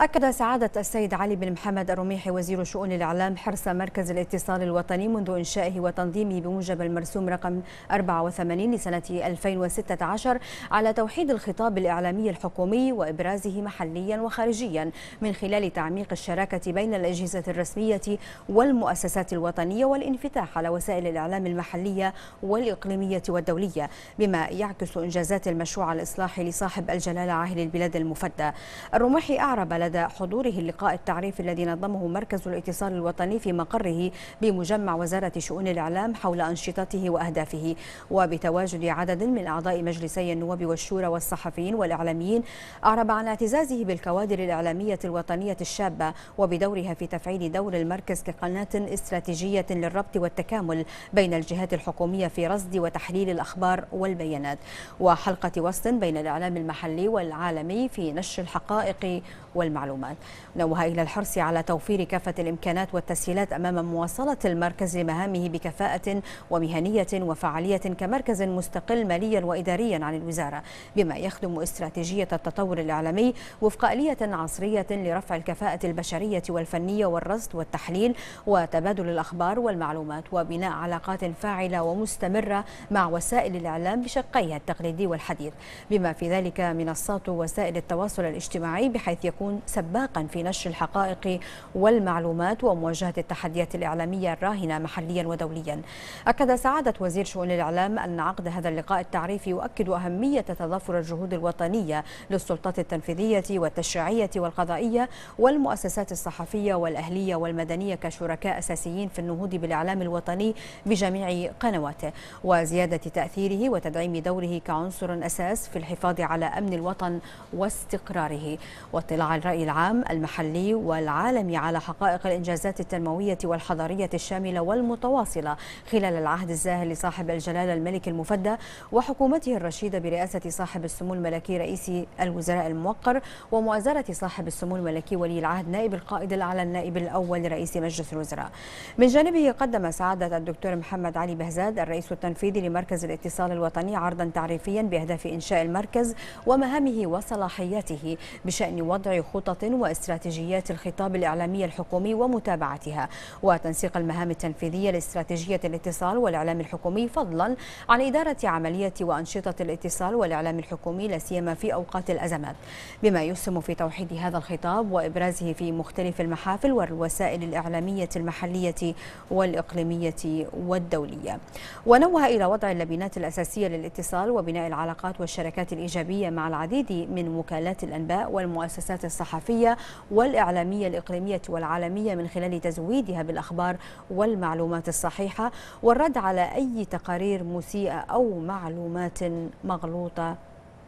أكد سعادة السيد علي بن محمد الرميحي وزير شؤون الإعلام حرص مركز الاتصال الوطني منذ إنشائه وتنظيمه بموجب المرسوم رقم 84 لسنة 2016 على توحيد الخطاب الإعلامي الحكومي وإبرازه محليا وخارجيا من خلال تعميق الشراكة بين الأجهزة الرسمية والمؤسسات الوطنية والانفتاح على وسائل الإعلام المحلية والإقليمية والدولية بما يعكس إنجازات المشروع الإصلاحي لصاحب الجلالة عاهل البلاد المفدى الرميحي أعرب لدى بعد حضوره اللقاء التعريفي الذي نظمه مركز الاتصال الوطني في مقره بمجمع وزارة شؤون الإعلام حول أنشطته وأهدافه وبتواجد عدد من أعضاء مجلسي النواب والشورى والصحفيين والإعلاميين أعرب عن اعتزازه بالكوادر الإعلامية الوطنية الشابة وبدورها في تفعيل دور المركز كقناة استراتيجية للربط والتكامل بين الجهات الحكومية في رصد وتحليل الأخبار والبيانات وحلقة وسط بين الإعلام المحلي والعالمي في نشر الحقائق والمعلومات المعلومات نوه إلى الحرص على توفير كافة الإمكانات والتسهيلات أمام مواصلة المركز لمهامه بكفاءة ومهنية وفعالية كمركز مستقل ماليا وإداريا عن الوزارة بما يخدم استراتيجية التطور الإعلامي وفق آلية عصرية لرفع الكفاءة البشرية والفنية والرصد والتحليل وتبادل الأخبار والمعلومات وبناء علاقات فاعلة ومستمرة مع وسائل الإعلام بشقيها التقليدي والحديث بما في ذلك منصات وسائل التواصل الاجتماعي بحيث يكون سباقا في نشر الحقائق والمعلومات ومواجهة التحديات الإعلامية الراهنة محليا ودوليا أكد سعادة وزير شؤون الإعلام أن عقد هذا اللقاء التعريفي يؤكد أهمية تضافر الجهود الوطنية للسلطات التنفيذية والتشريعية والقضائية والمؤسسات الصحفية والأهلية والمدنية كشركاء أساسيين في النهوض بالإعلام الوطني بجميع قنواته وزيادة تأثيره وتدعيم دوره كعنصر أساس في الحفاظ على أمن الوطن واستقراره واطلاع الرأي الرأي العام المحلي والعالمي على حقائق الإنجازات التنموية والحضارية الشاملة والمتواصلة خلال العهد الزاهر لصاحب الجلالة الملك المفدى وحكومته الرشيدة برئاسة صاحب السمو الملكي رئيس الوزراء الموقر ومؤازرة صاحب السمو الملكي ولي العهد نائب القائد الأعلى النائب الأول لرئيس مجلس الوزراء من جانبه قدم سعادة الدكتور محمد علي بهزاد الرئيس التنفيذي لمركز الاتصال الوطني عرضا تعريفيا بأهداف إنشاء المركز ومهامه وصلاحياته بشأن وضع خطة خطط واستراتيجيات الخطاب الإعلامي الحكومي ومتابعتها وتنسيق المهام التنفيذية لاستراتيجية الاتصال والإعلام الحكومي فضلا عن إدارة عملية وأنشطة الاتصال والإعلام الحكومي لا سيما في أوقات الأزمات بما يسهم في توحيد هذا الخطاب وإبرازه في مختلف المحافل والوسائل الإعلامية المحلية والإقليمية والدولية ونوه إلى وضع اللبنات الأساسية للاتصال وبناء العلاقات والشركات الإيجابية مع العديد من وكالات الأنباء والمؤسسات الصحية الصحفية والإعلامية الإقليمية والعالمية من خلال تزويدها بالأخبار والمعلومات الصحيحة والرد على أي تقارير مسيئة أو معلومات مغلوطة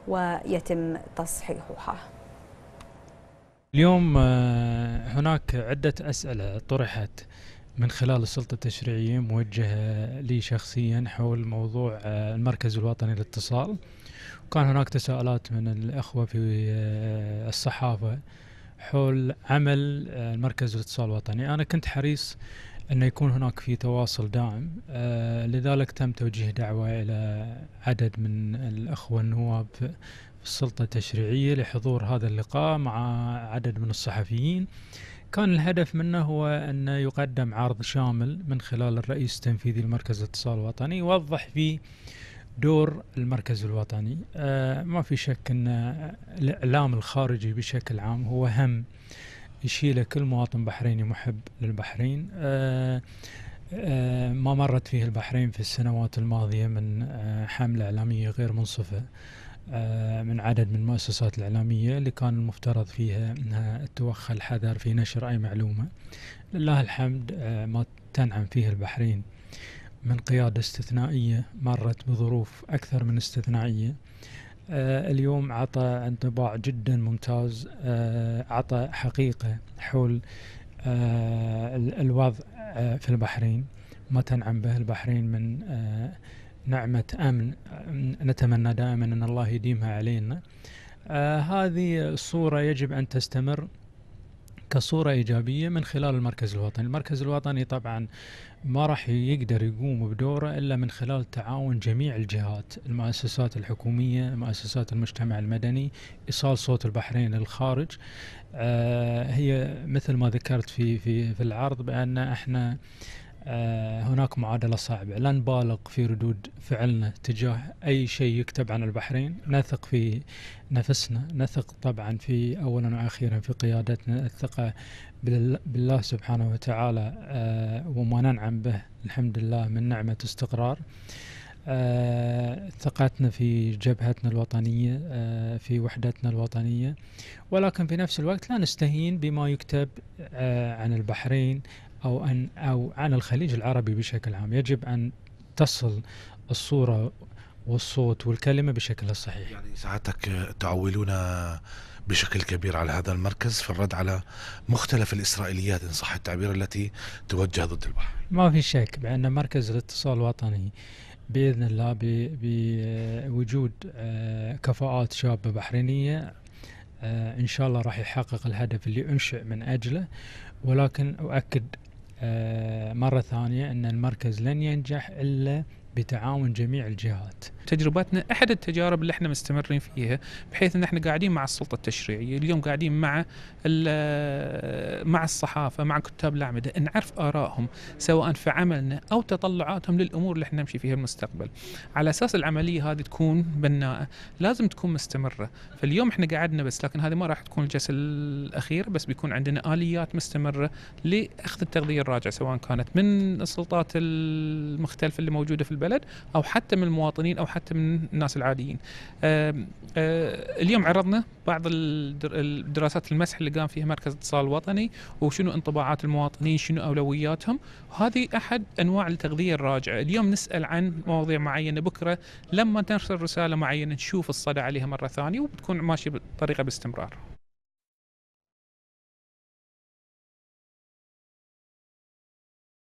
ويتم تصحيحها اليوم آه، هناك عدة أسئلة طرحت من خلال السلطة التشريعية موجهة لي شخصيا حول موضوع آه، المركز الوطني للاتصال وكان هناك تساؤلات من الأخوة في آه، الصحافة حول عمل آه، مركز الاتصال الوطني أنا كنت حريص أن يكون هناك في تواصل دائم آه، لذلك تم توجيه دعوة إلى عدد من الأخوة النواب في السلطة التشريعية لحضور هذا اللقاء مع عدد من الصحفيين كان الهدف منه هو أن يقدم عرض شامل من خلال الرئيس التنفيذي لمركز الاتصال الوطني يوضح فيه دور المركز الوطني آه، ما في شك ان الاعلام الخارجي بشكل عام هو هم يشيله كل مواطن بحريني محب للبحرين آه، آه، ما مرت فيه البحرين في السنوات الماضيه من حمله اعلاميه غير منصفه من عدد من المؤسسات الإعلامية اللي كان المفترض فيها أنها توخى الحذر في نشر أي معلومة لله الحمد ما تنعم فيه البحرين من قيادة استثنائية مرت بظروف أكثر من استثنائية آه، اليوم عطى انطباع جدا ممتاز آه، عطى حقيقة حول آه، الوضع في البحرين ما تنعم به البحرين من نعمة أمن نتمنى دائما أن الله يديمها علينا هذه الصورة يجب أن تستمر كصورة إيجابية من خلال المركز الوطني المركز الوطني طبعا ما راح يقدر يقوم بدوره إلا من خلال تعاون جميع الجهات المؤسسات الحكومية مؤسسات المجتمع المدني إيصال صوت البحرين للخارج آه هي مثل ما ذكرت في, في, في العرض بأن احنا آه، هناك معادلة صعبة لا نبالغ في ردود فعلنا تجاه أي شيء يكتب عن البحرين نثق في نفسنا نثق طبعا في أولا وأخيرا في قيادتنا الثقة بالله سبحانه وتعالى آه، وما ننعم به الحمد لله من نعمة استقرار آه، ثقتنا في جبهتنا الوطنية في وحدتنا الوطنية ولكن في نفس الوقت لا نستهين بما يكتب عن البحرين أو أن أو عن الخليج العربي بشكل عام يجب أن تصل الصورة والصوت والكلمة بشكل الصحيح يعني ساعتك تعولون بشكل كبير على هذا المركز في الرد على مختلف الإسرائيليات إن صح التعبير التي توجه ضد البحر ما في شك بأن مركز الاتصال الوطني بإذن الله بوجود آه، كفاءات شابة بحرينية آه، إن شاء الله راح يحقق الهدف اللي أنشئ من أجله ولكن أؤكد آه، مرة ثانية أن المركز لن ينجح إلا بتعاون جميع الجهات تجربتنا احد التجارب اللي احنا مستمرين فيها بحيث ان احنا قاعدين مع السلطه التشريعيه اليوم قاعدين مع مع الصحافه مع كتاب الاعمده نعرف ارائهم سواء في عملنا او تطلعاتهم للامور اللي احنا نمشي فيها المستقبل على اساس العمليه هذه تكون بناءه لازم تكون مستمره فاليوم احنا قعدنا بس لكن هذه ما راح تكون الجلسه الاخيره بس بيكون عندنا اليات مستمره لاخذ التغذيه الراجعه سواء كانت من السلطات المختلفه اللي موجوده في البلد او حتى من المواطنين او حتى من الناس العاديين. آه، اليوم عرضنا بعض الدراسات المسح اللي قام فيها مركز الاتصال الوطني وشنو انطباعات المواطنين شنو اولوياتهم وهذه احد انواع التغذيه الراجعه اليوم نسال عن مواضيع معينه بكره لما ترسل رساله معينه نشوف الصدى عليها مره ثانيه وبتكون ماشيه بطريقه باستمرار